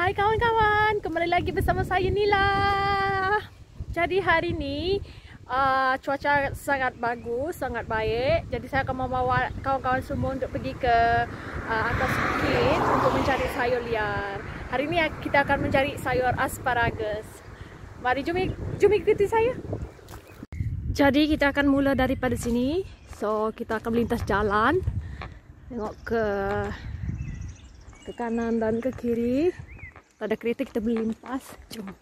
Hai kawan-kawan, kembali lagi bersama saya Nila. Jadi hari ni uh, cuaca sangat bagus, sangat baik. Jadi saya akan membawa kawan-kawan semua untuk pergi ke uh, atas bukit untuk mencari sayur liar. Hari ni kita akan mencari sayur asparagus. Mari jumi jumi ikuti saya. Jadi kita akan mula daripada sini. So kita akan melintas jalan. Tengok ke ke kanan dan ke kiri. Tak ada kritik, kita boleh lintas. Jom.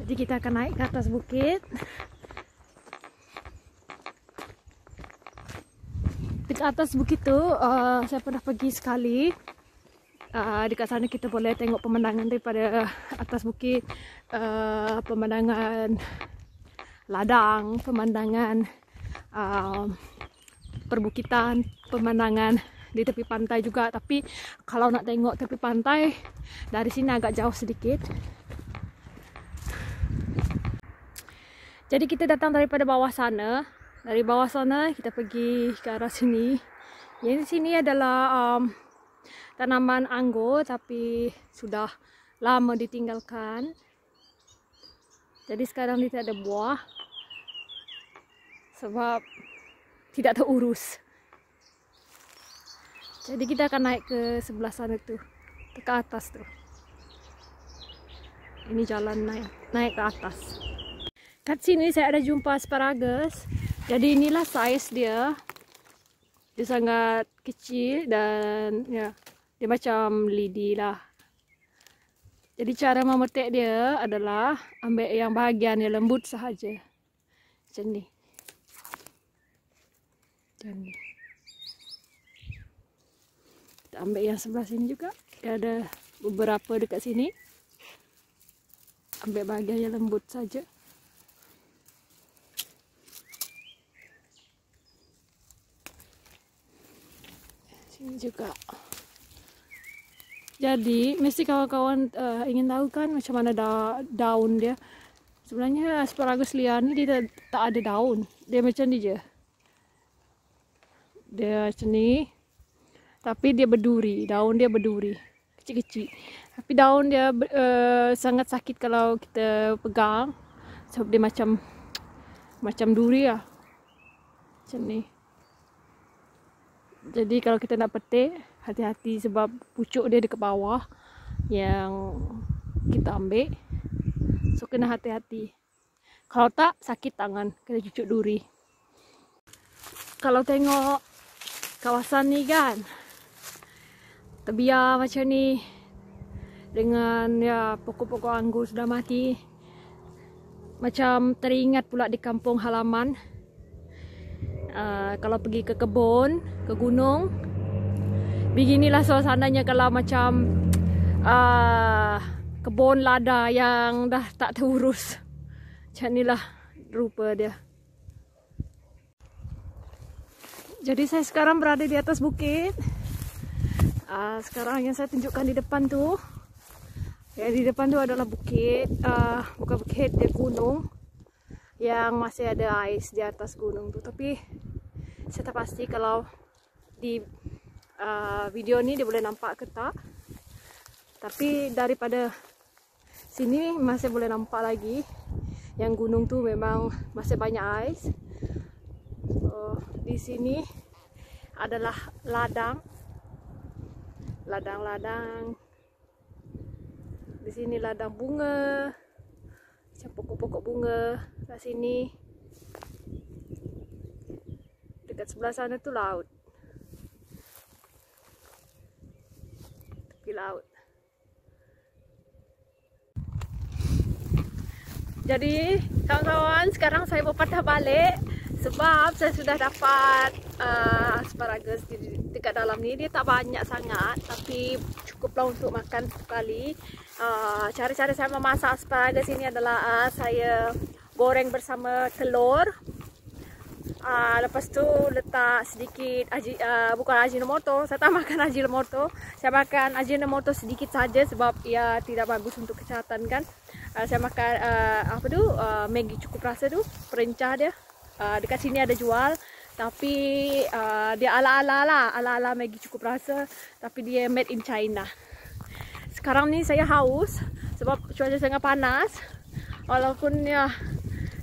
Jadi kita akan naik ke atas bukit. Di atas bukit tu uh, saya pernah pergi sekali. Uh, dekat sana kita boleh tengok pemandangan daripada atas bukit. Uh, pemandangan ladang, pemandangan uh, perbukitan, pemandangan di tepi pantai juga tapi kalau nak tengok tepi pantai dari sini agak jauh sedikit jadi kita datang daripada bawah sana dari bawah sana kita pergi ke arah sini yang di sini adalah um, tanaman anggur tapi sudah lama ditinggalkan jadi sekarang dia tidak ada buah sebab tidak terurus. Jadi kita akan naik ke sebelah sana tu. Ke atas tu. Ini jalan naik naik ke atas. Kat sini saya ada jumpa asparagus. Jadi inilah saiz dia. Dia sangat kecil dan ya, dia macam lidi lah. Jadi cara memetik dia adalah ambil yang bahagian yang lembut sahaja. Macam ni. Macam ni ambil yang sebelah sini juga. Dia ada beberapa dekat sini. Ambil bahagian yang lembut saja. Sini juga. Jadi, mesti kawan-kawan uh, ingin tahu kan macam mana da daun dia. Sebenarnya asparagus liar ni dia tak ada daun. Dia macam ni je. Dia macam ni tapi dia berduri daun dia berduri kecil-kecil tapi daun dia uh, sangat sakit kalau kita pegang sebab dia macam macam duri lah macam ni jadi kalau kita nak petik hati-hati sebab pucuk dia dekat bawah yang kita ambil so kena hati-hati kalau tak sakit tangan kena cucuk duri kalau tengok kawasan ni kan terbiar macam ni dengan ya pokok-pokok anggur sudah mati macam teringat pula di kampung halaman uh, kalau pergi ke kebun ke gunung beginilah suasananya kalau macam uh, kebun lada yang dah tak terurus macam inilah rupa dia jadi saya sekarang berada di atas bukit uh, sekarang yang saya tunjukkan di depan tu yang di depan tu adalah bukit uh, bukan bukit dia gunung yang masih ada ais di atas gunung tu tapi saya tak pasti kalau di uh, video ni dia boleh nampak ke tak tapi daripada sini masih boleh nampak lagi yang gunung tu memang masih banyak ais so, oh, di sini adalah ladang ladang-ladang. Di sini ladang bunga. Macam pokok-pokok bunga Di sini. Dekat sebelah sana tu laut. Tepi laut. Jadi, kawan-kawan, sekarang saya berpatah balik sebab saya sudah dapat uh, asparagus di dekat dalam ni dia tak banyak sangat tapi cukuplah untuk makan sekali uh, cara-cara uh, saya memasak asparagus ini adalah uh, saya goreng bersama telur uh, lepas tu letak sedikit aji, uh, bukan ajinomoto saya tak makan ajinomoto saya makan ajinomoto sedikit saja sebab ia tidak bagus untuk kesehatan kan uh, saya makan uh, apa tu uh, maggi cukup rasa tu perencah dia uh, dekat sini ada jual tapi uh, dia ala-ala lah ala-ala Maggi cukup rasa tapi dia made in China sekarang ni saya haus sebab cuaca sangat panas walaupun ya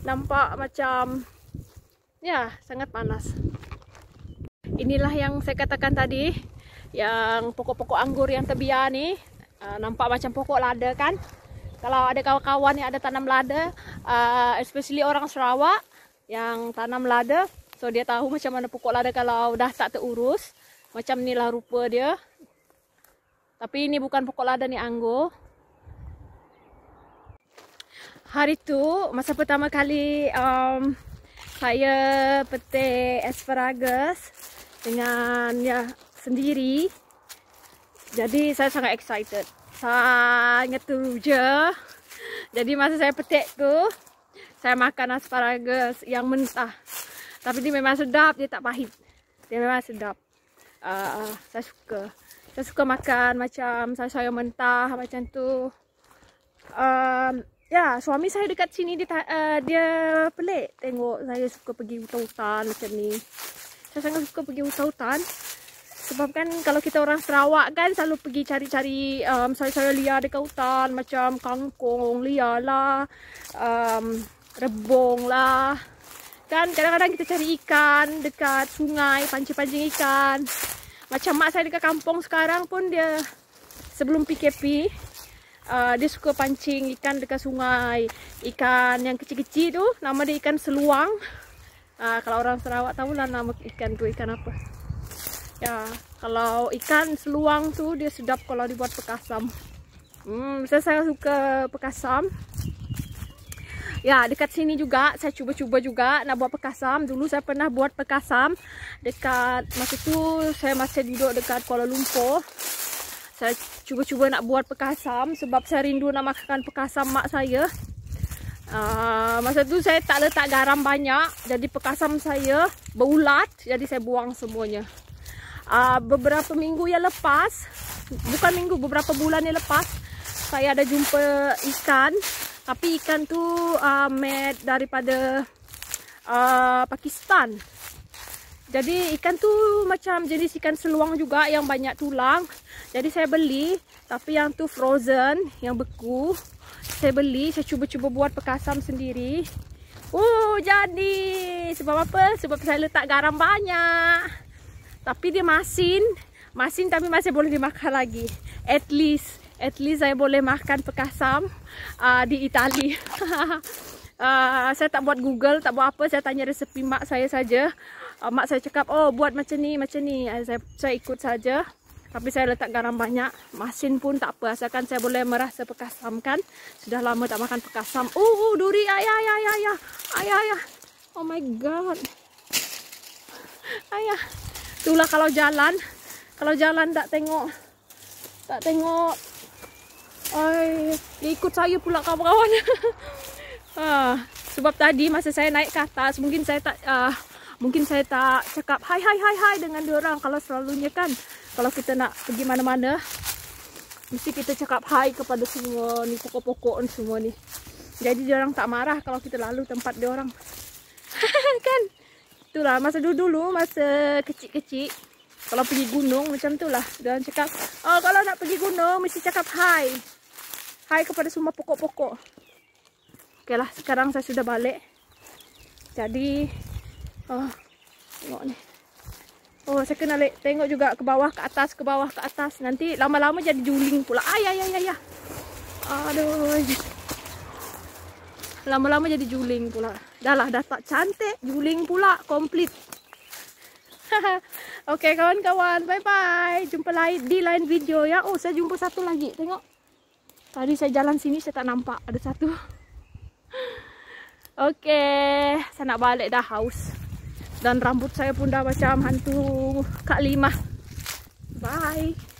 nampak macam ya sangat panas inilah yang saya katakan tadi yang pokok-pokok anggur yang tebia ni uh, nampak macam pokok lada kan kalau ada kawan-kawan yang ada tanam lada uh, especially orang Sarawak yang tanam lada. So dia tahu macam mana pokok lada kalau dah tak terurus. Macam inilah rupa dia. Tapi ini bukan pokok lada ni anggur. Hari tu masa pertama kali um, saya petik asparagus dengan ya sendiri. Jadi saya sangat excited. Sangat teruja. Jadi masa saya petik tu, saya makan asparagus yang mentah. Tapi dia memang sedap, dia tak pahit. Dia memang sedap. Uh, saya suka. Saya suka makan macam sayur-sayur mentah macam tu. Um, ya, suami saya dekat sini dia, uh, dia pelik tengok saya suka pergi hutan-hutan macam ni. Saya sangat suka pergi hutan-hutan. Sebab kan kalau kita orang Sarawak kan selalu pergi cari-cari um, sayur-sayur liar dekat hutan macam kangkung liar lah, um, rebung lah. Kan kadang-kadang kita cari ikan dekat sungai, pancing-pancing ikan. Macam mak saya dekat kampung sekarang pun dia sebelum PKP, uh, dia suka pancing ikan dekat sungai. Ikan yang kecil-kecil tu, nama dia ikan seluang. Uh, kalau orang Sarawak lah nama ikan tu ikan apa. Ya, kalau ikan seluang tu dia sedap kalau dibuat pekasam. Hmm, saya sangat suka pekasam. Ya, dekat sini juga saya cuba-cuba juga nak buat pekasam. Dulu saya pernah buat pekasam dekat masa tu saya masih duduk dekat Kuala Lumpur. Saya cuba-cuba nak buat pekasam sebab saya rindu nak makan pekasam mak saya. Uh, masa tu saya tak letak garam banyak jadi pekasam saya berulat jadi saya buang semuanya uh, beberapa minggu yang lepas bukan minggu beberapa bulan yang lepas saya ada jumpa ikan tapi ikan tu uh, ah, mad daripada uh, Pakistan jadi ikan tu macam jenis ikan seluang juga yang banyak tulang jadi saya beli tapi yang tu frozen yang beku saya beli saya cuba-cuba buat pekasam sendiri Oh jadi sebab apa? Sebab saya letak garam banyak tapi dia masin masin tapi masih boleh dimakan lagi at least at least saya boleh makan pekasam uh, ah, di Itali uh, saya tak buat google tak buat apa saya tanya resepi mak saya saja uh, mak saya cakap oh buat macam ni macam ni uh, saya, saya ikut saja tapi saya letak garam banyak masin pun tak apa asalkan saya boleh merasa pekasam kan sudah lama tak makan pekasam uh, uh duri ayah ayah ayah ayah ayah oh my god ayah itulah kalau jalan kalau jalan tak tengok tak tengok oi ikut saya pula kawan-kawan ah sebab tadi masa saya naik ke atas mungkin saya tak uh, mungkin saya tak cakap hai hai hai hai dengan orang kalau selalunya kan kalau kita nak pergi mana-mana mesti kita cakap hai kepada semua ni pokok-pokok semua ni jadi orang tak marah kalau kita lalu tempat orang kan itulah masa dulu-dulu masa kecil-kecil kalau pergi gunung macam itulah dan cakap oh kalau nak pergi gunung mesti cakap hai. Hai kepada semua pokok-pokok. Okeylah sekarang saya sudah balik. Jadi oh tengok ni. Oh saya kena lihat tengok juga ke bawah ke atas ke bawah ke atas nanti lama-lama jadi juling pula. Ay ay ay ay. Aduh. Lama-lama jadi juling pula. dah lah dah tak cantik. Juling pula. Komplit. okay, kawan-kawan. Bye-bye. Jumpa lain di lain video ya. Oh, saya jumpa satu lagi. Tengok. Tadi saya jalan sini, saya tak nampak. Ada satu. okay. Saya nak balik dah haus. Dan rambut saya pun dah macam hantu Kak Limah. Bye.